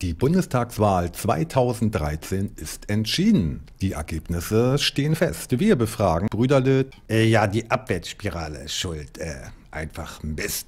Die Bundestagswahl 2013 ist entschieden. Die Ergebnisse stehen fest. Wir befragen Brüderle. Äh, ja, die Abwärtsspirale ist schuld. Äh, einfach Mist.